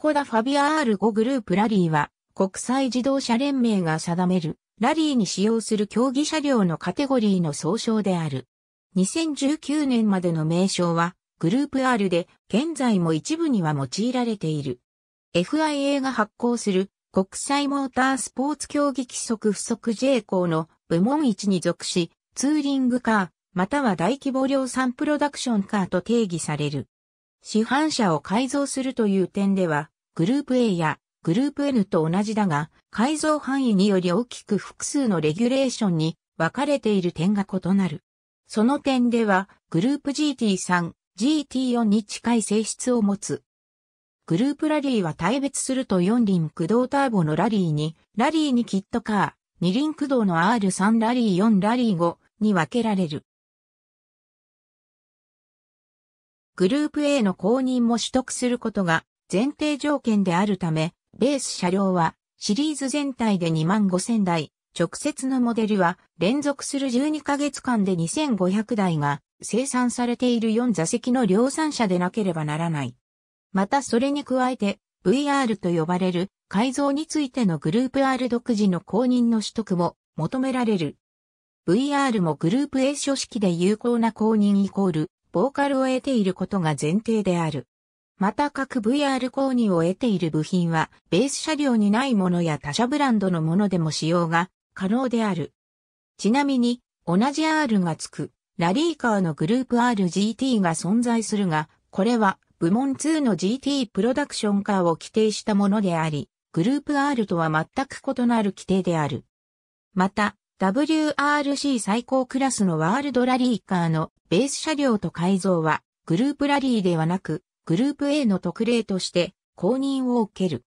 コダ・ファビア R5 グループラリーは、国際自動車連盟が定める、ラリーに使用する競技車両のカテゴリーの総称である。2019年までの名称は、グループ R で、現在も一部には用いられている。FIA が発行する、国際モータースポーツ競技規則不足 J 項の部門1に属し、ツーリングカー、または大規模量産プロダクションカーと定義される。市販車を改造するという点では、グループ A やグループ N と同じだが、改造範囲により大きく複数のレギュレーションに分かれている点が異なる。その点では、グループ GT3、GT4 に近い性質を持つ。グループラリーは対別すると4輪駆動ターボのラリーに、ラリーにキットカー、2輪駆動の R3 ラリー4ラリー5に分けられる。グループ A の公認も取得することが前提条件であるため、レース車両はシリーズ全体で2万5000台、直接のモデルは連続する12ヶ月間で2500台が生産されている4座席の量産車でなければならない。またそれに加えて VR と呼ばれる改造についてのグループ R 独自の公認の取得も求められる。VR もグループ A 書式で有効な公認イコール、ボーカルを得ていることが前提である。また各 VR 購入を得ている部品は、ベース車両にないものや他社ブランドのものでも使用が可能である。ちなみに、同じ R が付く、ラリーカーのグループ RGT が存在するが、これは部門2の GT プロダクションカーを規定したものであり、グループ R とは全く異なる規定である。また、WRC 最高クラスのワールドラリーカーのベース車両と改造は、グループラリーではなく、グループ A の特例として公認を受ける。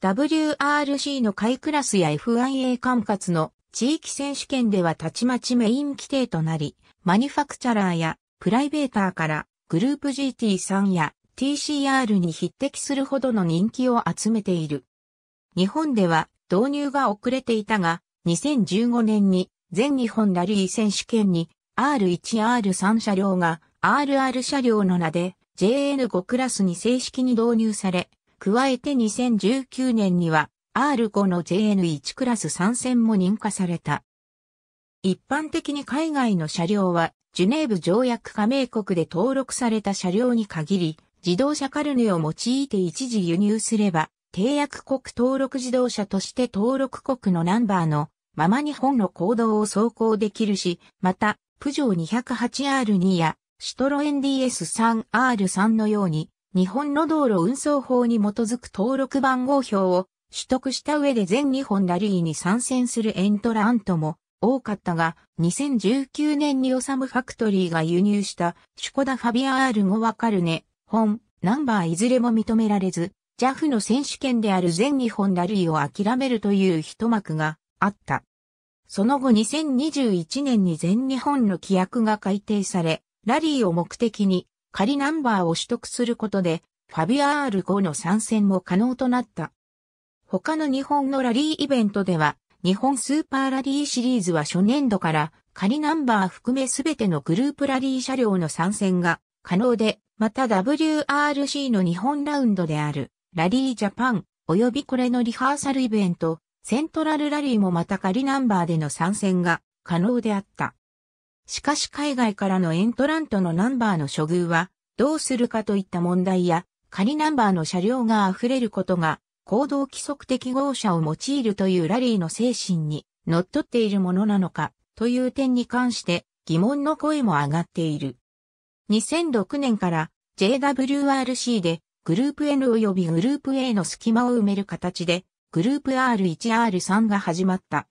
WRC の下位クラスや FIA 管轄の地域選手権ではたちまちメイン規定となり、マニュファクチャラーやプライベーターからグループ GT3 や TCR に匹敵するほどの人気を集めている。日本では導入が遅れていたが、2015年に全日本ラリー選手権に R1R3 車両が RR 車両の名で JN5 クラスに正式に導入され、加えて2019年には R5 の JN1 クラス参戦も認可された。一般的に海外の車両は、ジュネーブ条約加盟国で登録された車両に限り、自動車カルネを用いて一時輸入すれば、締約国登録自動車として登録国のナンバーのまま日本の行動を走行できるし、また、プジョー 208R2 やシトロエン DS3R3 のように、日本の道路運送法に基づく登録番号表を取得した上で全日本ラリーに参戦するエントラントも多かったが、2019年にオサムファクトリーが輸入したシュコダファビア R5 わかるね、本、ナンバーいずれも認められず、JAF の選手権である全日本ラリーを諦めるという一幕があった。その後2021年に全日本の規約が改定され、ラリーを目的に仮ナンバーを取得することで、ファビアール5の参戦も可能となった。他の日本のラリーイベントでは、日本スーパーラリーシリーズは初年度から仮ナンバー含めすべてのグループラリー車両の参戦が可能で、また WRC の日本ラウンドであるラリージャパン及びこれのリハーサルイベントセントラルラリーもまた仮ナンバーでの参戦が可能であった。しかし海外からのエントラントのナンバーの処遇は、どうするかといった問題や、仮ナンバーの車両が溢れることが、行動規則適合車を用いるというラリーの精神に、乗っ取っているものなのか、という点に関して疑問の声も上がっている。2006年から JWRC でグループ N 及びグループ A の隙間を埋める形でグループ R1R3 が始まった。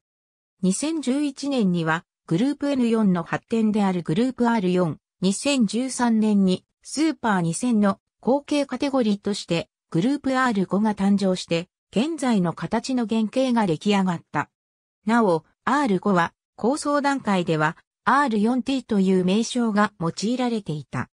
2011年にはグループ N4 の発展であるグループ R4、2013年にスーパー2000の後継カテゴリーとしてグループ R5 が誕生して、現在の形の原型が出来上がった。なお、R5 は構想段階では R4T という名称が用いられていた。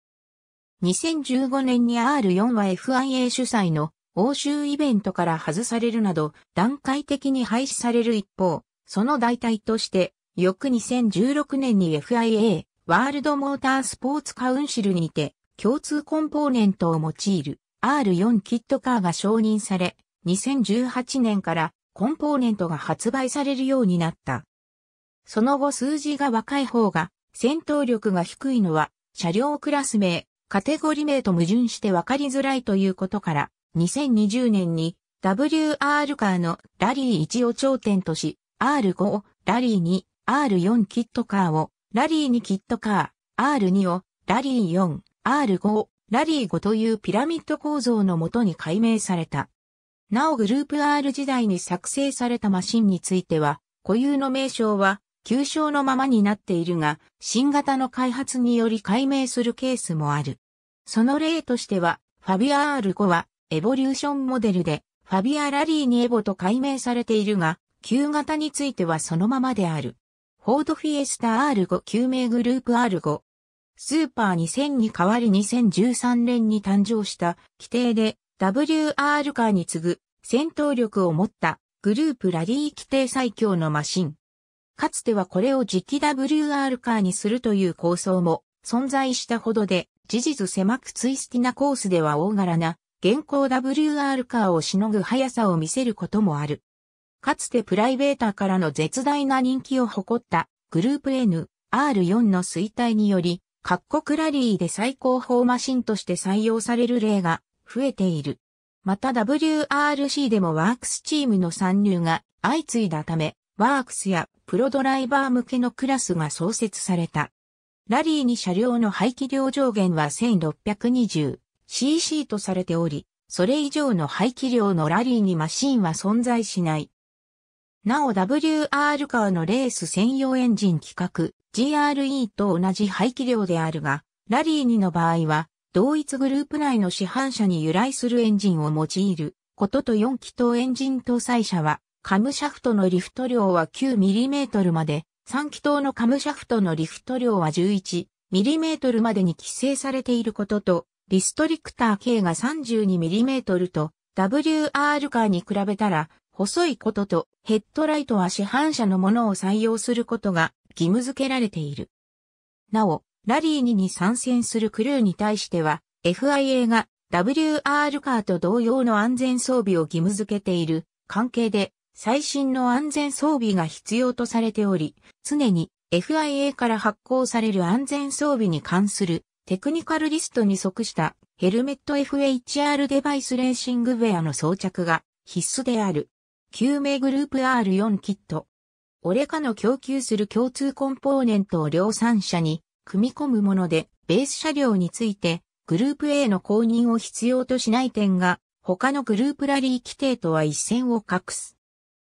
2015年に R4 は FIA 主催の欧州イベントから外されるなど段階的に廃止される一方、その代替として翌2016年に FIA、ワールドモータースポーツカウンシルにて、共通コンポーネントを用いる R4 キットカーが承認され、2018年からコンポーネントが発売されるようになった。その後数字が若い方が戦闘力が低いのは車両クラス名、カテゴリ名と矛盾して分かりづらいということから、2020年に WR カーのラリー1を頂点とし、R5 をラリー2、R4 キットカーをラリー2キットカー、R2 をラリー4、R5 をラリー5というピラミッド構造のもとに解明された。なおグループ R 時代に作成されたマシンについては、固有の名称は旧称のままになっているが、新型の開発により解明するケースもある。その例としては、ファビア R5 はエボリューションモデルで、ファビアラリーにエボと解明されているが、旧型についてはそのままである。フォードフィエスタ R5 救命グループ R5。スーパー2000に代わり2013年に誕生した規定で WR カーに次ぐ戦闘力を持ったグループラリー規定最強のマシン。かつてはこれを次期 WR カーにするという構想も存在したほどで事実狭くツイスティなコースでは大柄な現行 WR カーをしのぐ速さを見せることもある。かつてプライベーターからの絶大な人気を誇ったグループ N、R4 の衰退により、各国ラリーで最高峰マシンとして採用される例が増えている。また WRC でもワークスチームの参入が相次いだため、ワークスやプロドライバー向けのクラスが創設された。ラリーに車両の排気量上限は 1620cc とされており、それ以上の排気量のラリーにマシンは存在しない。なお WR カーのレース専用エンジン規格 GRE と同じ排気量であるが、ラリー2の場合は、同一グループ内の市販車に由来するエンジンを用いることと4気筒エンジン搭載車は、カムシャフトのリフト量は 9mm まで、3気筒のカムシャフトのリフト量は 11mm までに規制されていることと、リストリクター K が 32mm と WR カーに比べたら細いこととヘッドライトは市販車のものを採用することが義務付けられている。なお、ラリー2に参戦するクルーに対しては FIA が WR カーと同様の安全装備を義務付けている関係で最新の安全装備が必要とされており、常に FIA から発行される安全装備に関するテクニカルリストに即したヘルメット FHR デバイスレーシングウェアの装着が必須である。救命グループ R4 キット。オレカの供給する共通コンポーネントを量産車に組み込むもので、ベース車両についてグループ A の公認を必要としない点が、他のグループラリー規定とは一線を画す。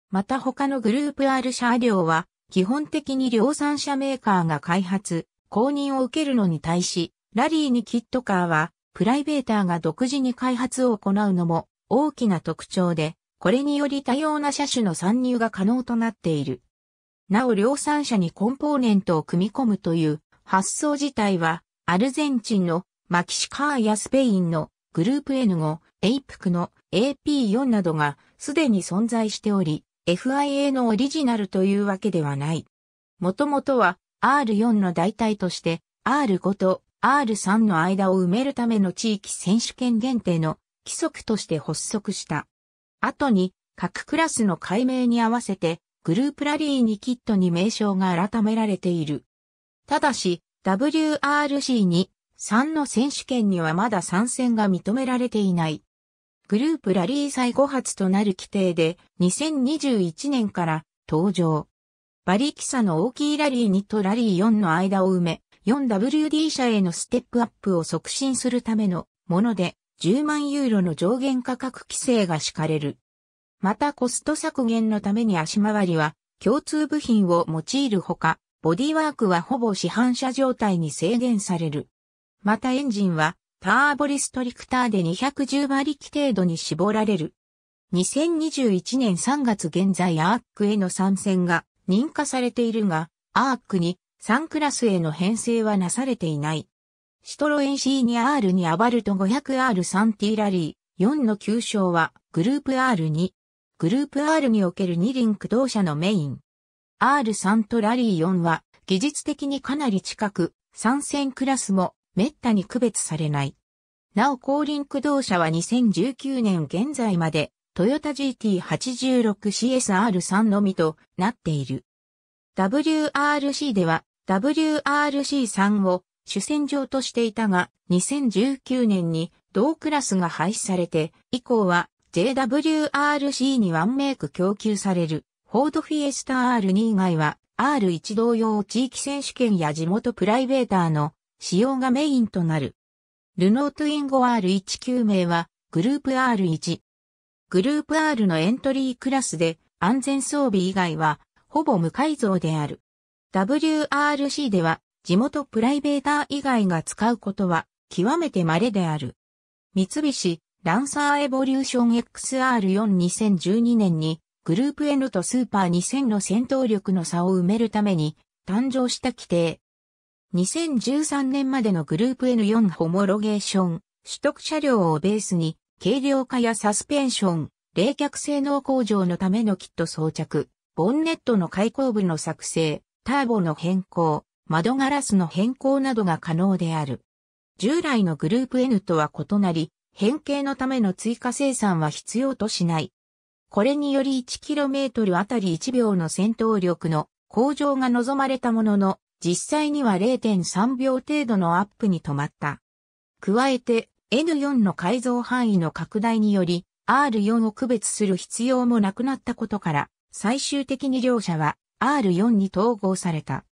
また他のグループ R 車両は、基本的に量産車メーカーが開発、公認を受けるのに対し、ラリーにキットカーは、プライベーターが独自に開発を行うのも大きな特徴で、これにより多様な車種の参入が可能となっている。なお量産車にコンポーネントを組み込むという発想自体は、アルゼンチンのマキシカーやスペインのグループ N5、エイプクの AP4 などがすでに存在しており、FIA のオリジナルというわけではない。もともとは R4 の代替として R5 と R3 の間を埋めるための地域選手権限定の規則として発足した。後に各クラスの解明に合わせてグループラリーにキットに名称が改められている。ただし WRC に3の選手権にはまだ参戦が認められていない。グループラリー最後発となる規定で2021年から登場。バリキサの大きいラリー2とラリー4の間を埋め、4WD 社へのステップアップを促進するためのもので、10万ユーロの上限価格規制が敷かれる。またコスト削減のために足回りは共通部品を用いるほか、ボディワークはほぼ市販車状態に制限される。またエンジンはターボリストリクターで210馬力程度に絞られる。2021年3月現在アークへの参戦が認可されているが、アークに3クラスへの編成はなされていない。シトロエン C2R にアバルト 500R3T ラリー4の旧称はグループ R2。グループ R における2輪駆動車のメイン。R3 とラリー4は技術的にかなり近く、参戦クラスも滅多に区別されない。なお後輪駆動車は2019年現在までトヨタ GT86CSR3 のみとなっている。WRC では WRC3 を主戦場としていたが、2019年に同クラスが廃止されて、以降は JWRC にワンメイク供給される、フォードフィエスタ R2 以外は、R1 同様地域選手権や地元プライベーターの使用がメインとなる。ルノートインゴ R19 名は、グループ R1。グループ R のエントリークラスで、安全装備以外は、ほぼ無改造である。WRC では、地元プライベーター以外が使うことは極めて稀である。三菱、ランサーエボリューション XR42012 年にグループ N とスーパー2000の戦闘力の差を埋めるために誕生した規定。2013年までのグループ N4 ホモロゲーション、取得車両をベースに軽量化やサスペンション、冷却性能向上のためのキット装着、ボンネットの開口部の作成、ターボの変更、窓ガラスの変更などが可能である。従来のグループ N とは異なり、変形のための追加生産は必要としない。これにより 1km あたり1秒の戦闘力の向上が望まれたものの、実際には0.3秒程度のアップに止まった。加えて N4 の改造範囲の拡大により R4 を区別する必要もなくなったことから、最終的に両者は R4 に統合された。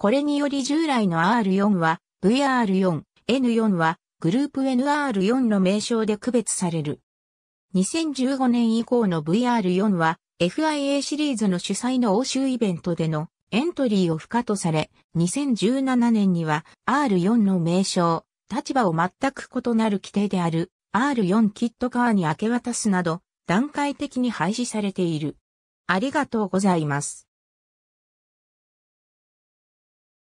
これにより従来の R4 は VR4、N4 はグループ NR4 の名称で区別される。2015年以降の VR4 は FIA シリーズの主催の欧州イベントでのエントリーを不可とされ、2017年には R4 の名称、立場を全く異なる規定である R4 キットカーに明け渡すなど段階的に廃止されている。ありがとうございます。